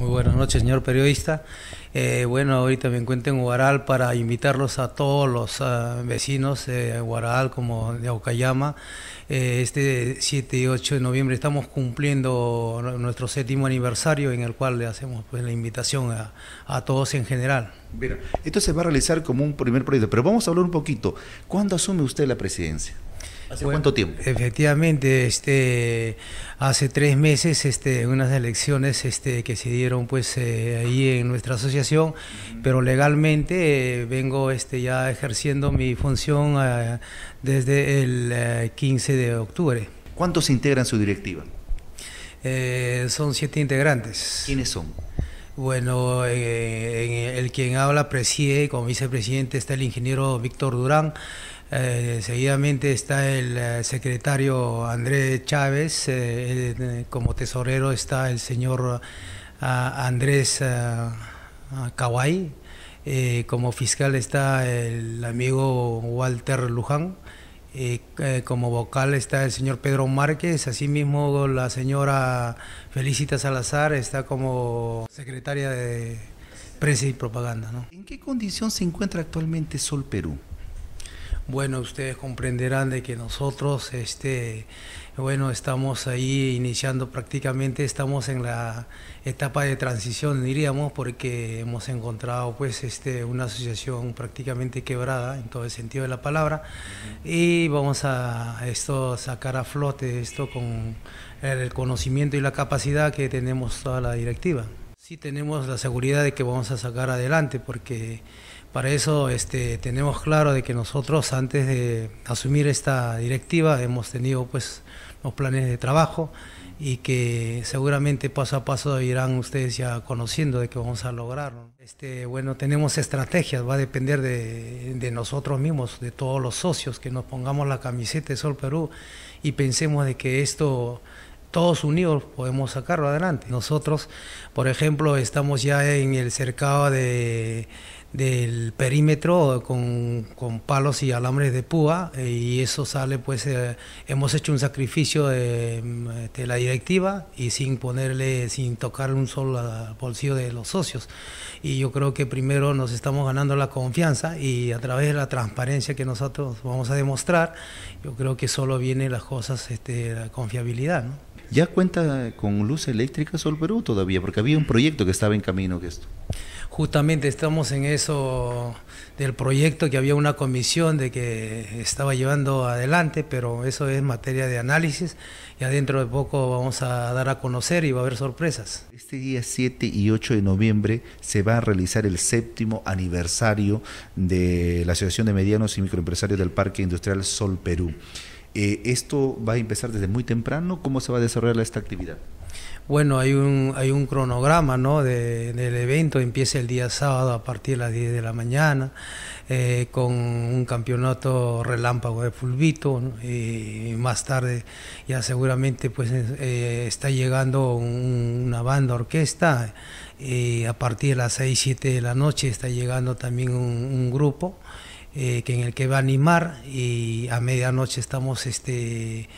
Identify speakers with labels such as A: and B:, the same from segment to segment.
A: Muy buenas noches, señor periodista. Eh, bueno, ahorita me encuentro en Guaral para invitarlos a todos los ah, vecinos de Huaral como de Aucayama. Eh, este 7 y 8 de noviembre estamos cumpliendo nuestro séptimo aniversario en el cual le hacemos pues, la invitación a, todos en general.
B: esto se va a realizar como un primer proyecto, pero vamos a hablar un poquito. ¿Cuándo asume usted la presidencia? ¿Hace cuánto tiempo?
A: Efectivamente, este, hace tres meses, este, unas elecciones este, que se dieron pues eh, ahí en nuestra asociación, pero legalmente eh, vengo este, ya ejerciendo mi función eh, desde el 15 de octubre.
B: ¿Cuántos integran su directiva?
A: son siete integrantes. ¿Quiénes son? Bueno, eh, el quien habla preside, como vicepresidente está el ingeniero Víctor Durán. Eh, seguidamente está el eh, secretario Andrés Chávez, como tesorero está el señor ah, Andrés ah, Kawai, como fiscal está el amigo Walter Luján. Eh, como vocal está el señor Pedro Márquez, así mismo la señora Felicita Salazar está como secretaria de prensa y propaganda. ¿En
B: qué condición se encuentra actualmente Sol Perú?
A: Bueno, ustedes comprenderán de que nosotros, este, bueno, estamos ahí iniciando prácticamente, estamos en la etapa de transición, diríamos, porque hemos encontrado, pues, este, una asociación prácticamente quebrada en todo el sentido de la palabra, y vamos a esto sacar a flote esto con el conocimiento y la capacidad que tenemos toda la directiva. Sí tenemos la seguridad de que vamos a sacar adelante, porque para eso este, tenemos claro de que nosotros antes de asumir esta directiva hemos tenido pues los planes de trabajo y que seguramente paso a paso irán ustedes ya conociendo de que vamos a lograr. Este, bueno, tenemos estrategias, va a depender de, de, nosotros mismos, de todos los socios, que nos pongamos la camiseta de Sol Perú y pensemos de que esto, todos unidos podemos sacarlo adelante. Nosotros, por ejemplo, estamos ya en el cercado de del perímetro con, palos y alambres de púa eh, y eso sale pues eh, hemos hecho un sacrificio de, este, la directiva y sin ponerle sin tocarle un solo ah, bolsillo de los socios y yo creo que primero nos estamos ganando la confianza y a través de la transparencia que nosotros vamos a demostrar yo creo que solo vienen las cosas este, la confiabilidad ¿no?
B: ¿Ya cuenta con luz eléctrica Sol Perú todavía? Porque había un proyecto que estaba en camino que esto.
A: Justamente estamos en eso del proyecto que había una comisión de que estaba llevando adelante, pero eso es materia de análisis. y adentro de poco vamos a dar a conocer y va a haber sorpresas.
B: Este día 7 y 8 de noviembre se va a realizar el séptimo aniversario de la Asociación de Medianos y Microempresarios del Parque Industrial Sol Perú. Eh, ¿Esto va a empezar desde muy temprano? ¿Cómo se va a desarrollar esta actividad?
A: Bueno, hay un, hay un cronograma del evento, empieza el día sábado a partir de las 10 de la mañana, eh, con un campeonato relámpago de fulbito, y más tarde ya seguramente pues eh, está llegando una banda orquesta, y a partir de las 6, 7 de la noche está llegando también un grupo, eh, que en el que va a animar y a medianoche estamos este,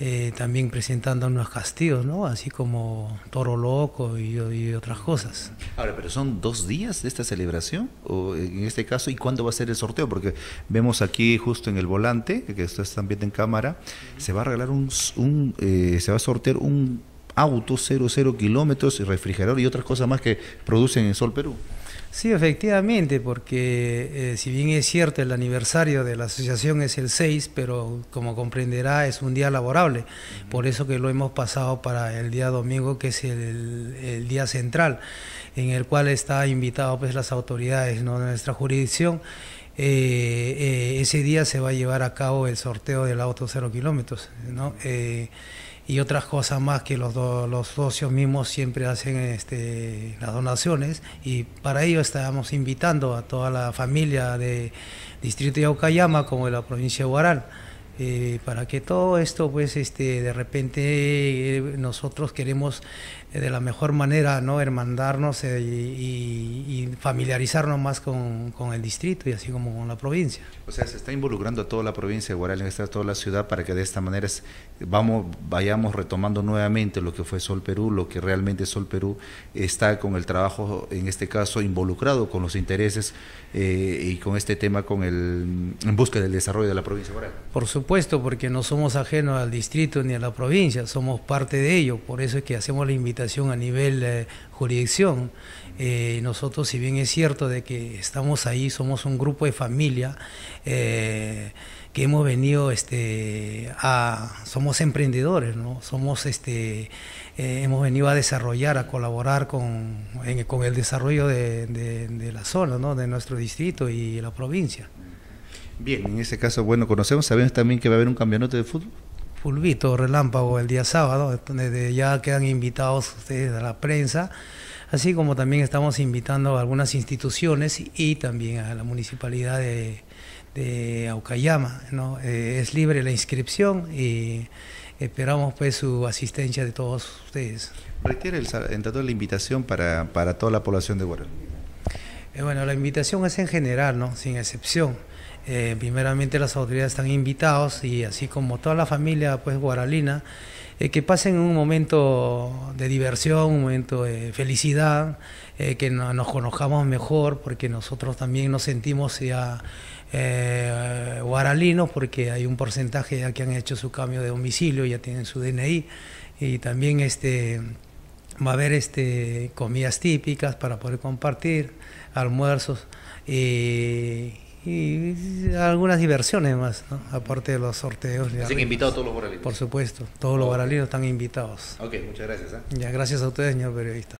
A: eh, también presentando unos castillos, ¿no? así como Toro Loco y,
B: otras cosas. Ahora, pero son dos días de esta celebración, o eh, en este caso, ¿y cuándo va a ser el sorteo? Porque vemos aquí justo en el volante, que esto está también en cámara, se va a regalar un, se va a sortear un auto 00 kilómetros, y refrigerador y otras cosas más que producen en Sol Perú.
A: Sí, efectivamente, porque eh, si bien es cierto el aniversario de la asociación es el 6, pero como comprenderá es un día laborable, por eso que lo hemos pasado para el día domingo, que es el, día central, en el cual está invitado pues las autoridades de nuestra jurisdicción eh, eh, ese día se va a llevar a cabo el sorteo del auto cero kilómetros, eh, y otras cosas más que los, socios mismos siempre hacen este, las donaciones y para ello estábamos invitando a toda la familia de Distrito de Aucayama como de la provincia de Huaral. Eh, para que todo esto, pues, este, de repente eh, nosotros queremos eh, de la mejor manera, ¿no? Hermandarnos y, familiarizarnos más con, con, el distrito y así como con
B: la provincia. O sea, se está involucrando a toda la provincia de Guaral, está toda la ciudad para que de esta manera es, vamos, vayamos retomando nuevamente lo que fue Sol Perú, lo que realmente Sol Perú está con el trabajo, en este caso, involucrado con los intereses y con este tema, con el, en busca del desarrollo de la provincia de Guaral.
A: Por supuesto supuesto, porque no somos ajenos al distrito ni a la provincia, somos parte de ello, por eso es que hacemos la invitación a nivel eh, jurisdicción. Eh, nosotros, si bien es cierto de que estamos ahí, somos un grupo de familia eh, que hemos venido este, a, somos emprendedores, ¿no? Somos este, hemos venido a desarrollar, a colaborar con, el desarrollo de, de la zona, ¿no? de nuestro distrito y la provincia.
B: Bien, en ese caso, bueno, conocemos, sabemos también que va a haber un campeonato de fútbol.
A: Fulvito Relámpago el día sábado, donde ya quedan invitados ustedes a la prensa, así como también estamos invitando a algunas instituciones y también a la municipalidad de, Aucayama. ¿no? Eh, es libre la inscripción y esperamos pues su asistencia de todos ustedes.
B: el, en tanto la invitación para, toda la población de Guaraní.
A: Eh, bueno, la invitación es en general, ¿no? sin excepción eh, primeramente las autoridades están invitados y así como toda la familia pues guaralina, eh, que pasen un momento de diversión, un momento de felicidad, eh, que nos conozcamos mejor porque nosotros también nos sentimos ya guaralinos porque hay un porcentaje ya que han hecho su cambio de domicilio, ya tienen su DNI y también este va a haber este comidas típicas para poder compartir, almuerzos y y algunas diversiones más, aparte de los sorteos. Así que invitados todos los baralinos Por supuesto, todos los baralinos están invitados. Ok, muchas gracias. ¿eh? Ya, gracias a ustedes, señor periodista.